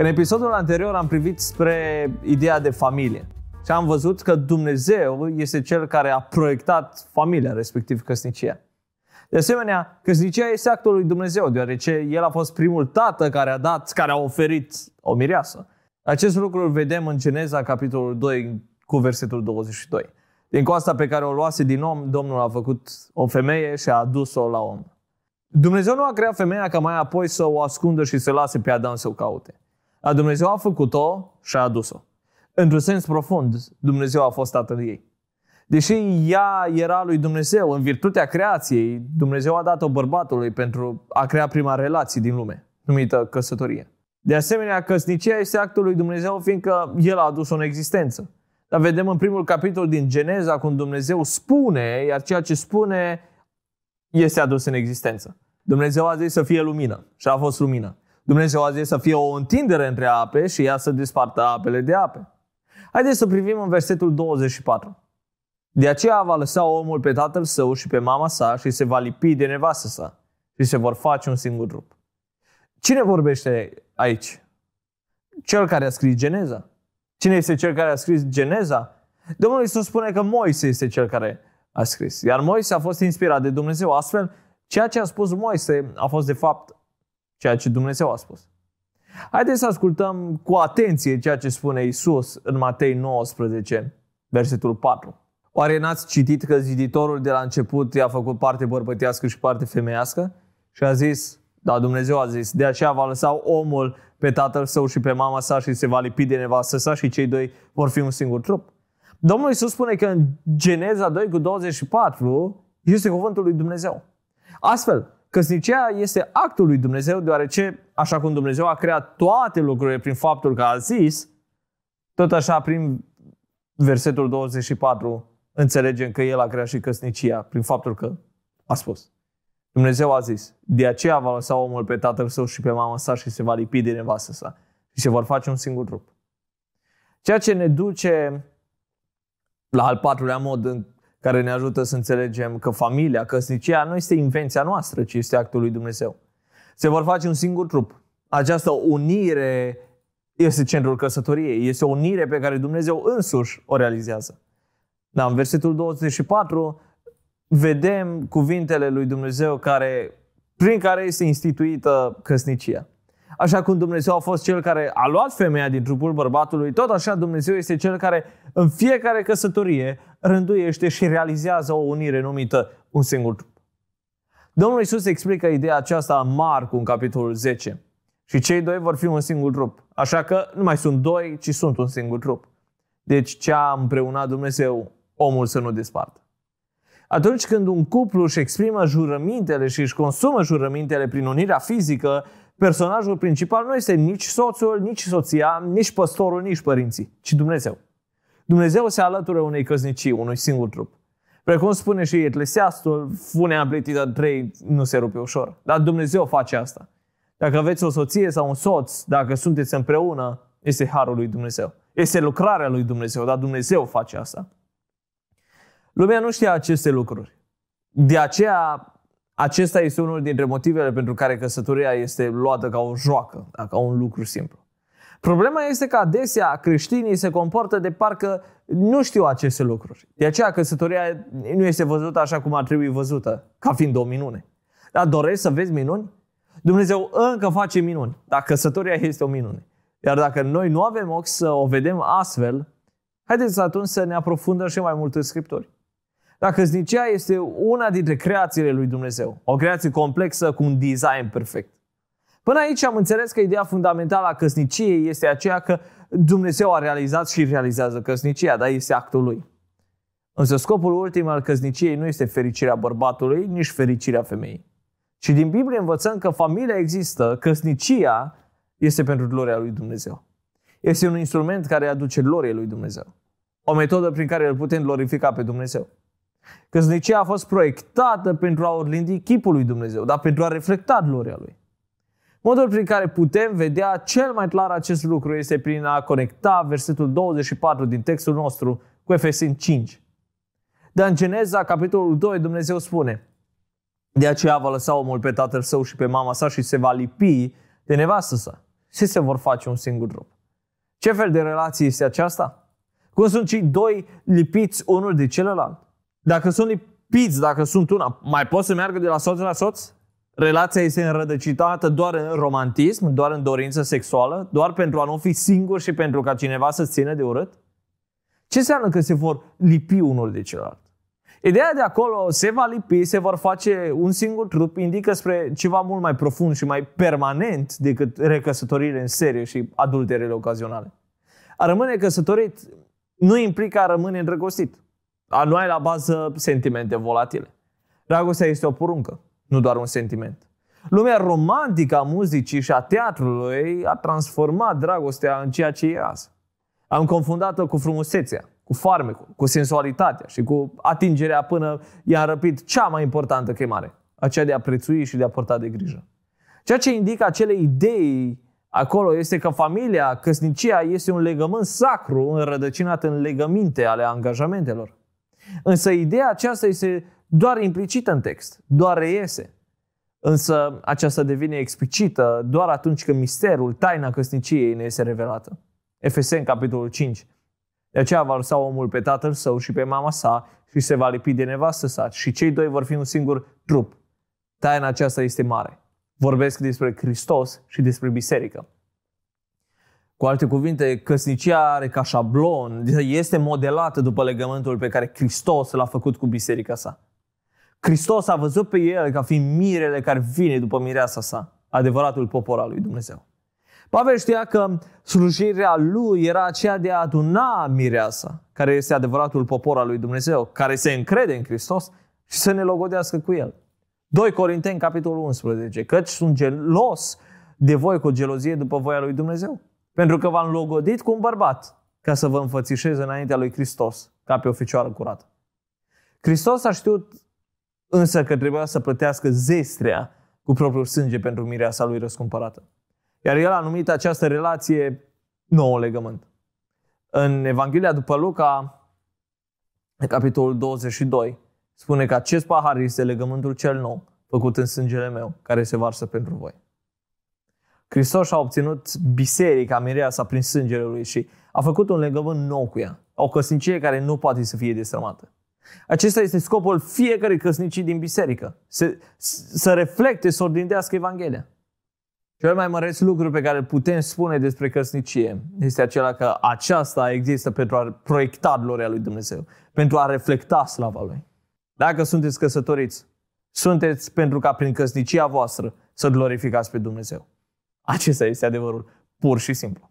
În episodul anterior am privit spre ideea de familie și am văzut că Dumnezeu este cel care a proiectat familia, respectiv căsnicia. De asemenea, căsnicia este actul lui Dumnezeu, deoarece El a fost primul tată care a dat, care a oferit o mireasă. Acest lucru îl vedem în Geneza, capitolul 2, cu versetul 22. Din coasta pe care o luase din om, Domnul a făcut o femeie și a adus-o la om. Dumnezeu nu a creat femeia ca mai apoi să o ascundă și să lase pe Adam să o caute. Dumnezeu a făcut-o și a adus-o. Într-un sens profund, Dumnezeu a fost tatăl ei. Deși ea era lui Dumnezeu, în virtutea creației, Dumnezeu a dat-o bărbatului pentru a crea prima relație din lume, numită căsătorie. De asemenea, căsnicia este actul lui Dumnezeu, fiindcă El a adus-o în existență. Dar vedem în primul capitol din Geneza cum Dumnezeu spune, iar ceea ce spune este adus în existență. Dumnezeu a zis să fie lumină și a fost lumină. Dumnezeu a zis să fie o întindere între ape și ea să dispartă apele de ape. Haideți să privim în versetul 24. De aceea va lăsa omul pe tatăl său și pe mama sa și se va lipi de nevastă sa și se vor face un singur trup. Cine vorbește aici? Cel care a scris Geneza. Cine este cel care a scris Geneza? Domnul Iisus spune că Moise este cel care a scris. Iar Moise a fost inspirat de Dumnezeu. Astfel, ceea ce a spus Moise a fost de fapt ceea ce Dumnezeu a spus. Haideți să ascultăm cu atenție ceea ce spune Isus în Matei 19, versetul 4. Oare n-ați citit că ziditorul de la început i-a făcut parte bărbătească și parte femeiască? Și a zis, da, Dumnezeu a zis, de aceea va lăsa omul pe tatăl său și pe mama sa și se va lipi de nevastă sa și cei doi vor fi un singur trup. Domnul Iisus spune că în Geneza 2 cu 24 este cuvântul lui Dumnezeu. Astfel, Căsnicia este actul lui Dumnezeu, deoarece, așa cum Dumnezeu a creat toate lucrurile prin faptul că a zis, tot așa prin versetul 24 înțelegem că El a creat și căsnicia prin faptul că a spus. Dumnezeu a zis, de aceea va lăsa omul pe tatăl său și pe mama sa și se va lipi din nevastă sa și se vor face un singur trup. Ceea ce ne duce la al patrulea mod în care ne ajută să înțelegem că familia, căsnicia nu este invenția noastră, ci este actul lui Dumnezeu. Se vor face un singur trup. Această unire este centrul căsătoriei, este o unire pe care Dumnezeu însuși o realizează. Da, în versetul 24 vedem cuvintele lui Dumnezeu care, prin care este instituită căsnicia. Așa cum Dumnezeu a fost cel care a luat femeia din trupul bărbatului, tot așa Dumnezeu este cel care în fiecare căsătorie rânduiește și realizează o unire numită un singur trup. Domnul Isus explică ideea aceasta în Marcu, în capitolul 10. Și cei doi vor fi un singur trup. Așa că nu mai sunt doi, ci sunt un singur trup. Deci ce a împreunat Dumnezeu, omul să nu despartă. Atunci când un cuplu își exprimă jurămintele și își consumă jurămintele prin unirea fizică, personajul principal nu este nici soțul, nici soția, nici păstorul, nici părinții, ci Dumnezeu. Dumnezeu se alătură unei căsnicii, unui singur trup. Precum spune și Eclesiastul, funea împletită în trei nu se rupe ușor. Dar Dumnezeu face asta. Dacă aveți o soție sau un soț, dacă sunteți împreună, este harul lui Dumnezeu. Este lucrarea lui Dumnezeu, dar Dumnezeu face asta. Lumea nu știa aceste lucruri. De aceea acesta este unul dintre motivele pentru care căsătoria este luată ca o joacă, ca un lucru simplu. Problema este că adesea creștinii se comportă de parcă nu știu aceste lucruri. De aceea căsătoria nu este văzută așa cum ar trebui văzută, ca fiind o minune. Dar dorești să vezi minuni? Dumnezeu încă face minuni, dar căsătoria este o minune. Iar dacă noi nu avem ochi să o vedem astfel, haideți atunci să ne aprofundăm și mai mult în Scripturi. Dacă căsnicia este una dintre creațiile lui Dumnezeu. O creație complexă cu un design perfect. Până aici am înțeles că ideea fundamentală a căsniciei este aceea că Dumnezeu a realizat și realizează căsnicia, dar este actul lui. Însă scopul ultim al căsniciei nu este fericirea bărbatului, nici fericirea femeii. Și din Biblie învățăm că familia există, căsnicia este pentru gloria lui Dumnezeu. Este un instrument care aduce glorie lui Dumnezeu. O metodă prin care îl putem glorifica pe Dumnezeu. Căsnicia a fost proiectată pentru a orlindi chipul lui Dumnezeu, dar pentru a reflecta gloria lui. Modul prin care putem vedea cel mai clar acest lucru este prin a conecta versetul 24 din textul nostru cu Efeseni 5. Dar în Geneza, capitolul 2, Dumnezeu spune De aceea va lăsa omul pe tatăl său și pe mama sa și se va lipi de nevastă sa și se vor face un singur drum. Ce fel de relație este aceasta? Cum sunt cei doi lipiți unul de celălalt? Dacă sunt lipiți, dacă sunt una, mai pot să meargă de la soț la soț? Relația este înrădăcitată doar în romantism, doar în dorință sexuală, doar pentru a nu fi singur și pentru ca cineva să țină de urât? Ce înseamnă că se vor lipi unul de celălalt? Ideea de acolo se va lipi, se vor face un singur trup, indică spre ceva mult mai profund și mai permanent decât recăsătorile în serie și adulterele ocazionale. A rămâne căsătorit nu implică a rămâne îndrăgostit. Nu ai la bază sentimente volatile. Dragostea este o poruncă, nu doar un sentiment. Lumea romantică a muzicii și a teatrului a transformat dragostea în ceea ce e azi. Am confundat-o cu frumusețea, cu farmecul, cu sensualitatea și cu atingerea până i-a răpit cea mai importantă chemare, aceea de a prețui și de a purta de grijă. Ceea ce indică acele idei acolo este că familia, căsnicia este un legământ sacru înrădăcinat în legăminte ale angajamentelor. Însă ideea aceasta este doar implicită în text, doar reiese. Însă aceasta devine explicită doar atunci când misterul, taina căsniciei ne este revelată. Efeseni, capitolul 5. De aceea va lăsa omul pe tatăl său și pe mama sa și se va lipi de nevastă sa și cei doi vor fi un singur trup. Taina aceasta este mare. Vorbesc despre Hristos și despre biserică. Cu alte cuvinte, căsnicia are ca șablon, este modelată după legământul pe care Hristos l-a făcut cu biserica sa. Hristos a văzut pe el ca fiind mirele care vine după mireasa sa, adevăratul popor al lui Dumnezeu. Pavel știa că slujirea lui era aceea de a aduna mireasa, care este adevăratul popor al lui Dumnezeu, care se încrede în Hristos și să ne logodească cu el. 2 Corinteni, capitolul 11. Căci sunt gelos de voi cu gelozie după voia lui Dumnezeu pentru că v-am logodit cu un bărbat ca să vă înfățișeze înaintea lui Hristos, ca pe o fecioară curată. Hristos a știut însă că trebuia să plătească zestrea cu propriul sânge pentru sa lui răscumpărată. Iar el a numit această relație nouă legământ. În Evanghelia după Luca, capitolul 22, spune că acest pahar este legământul cel nou, făcut în sângele meu, care se varsă pentru voi. Hristos a obținut biserica, mireasa prin sângele lui și a făcut un legământ nou cu ea. O căsnicie care nu poate să fie destrămată. Acesta este scopul fiecărei căsnicii din biserică. Să, să reflecte, să ordindească Evanghelia. Cel mai măreț lucru pe care îl putem spune despre căsnicie este acela că aceasta există pentru a proiecta gloria lui Dumnezeu, pentru a reflecta slava lui. Dacă sunteți căsătoriți, sunteți pentru ca prin căsnicia voastră să glorificați pe Dumnezeu. Acesta este adevărul, pur și simplu.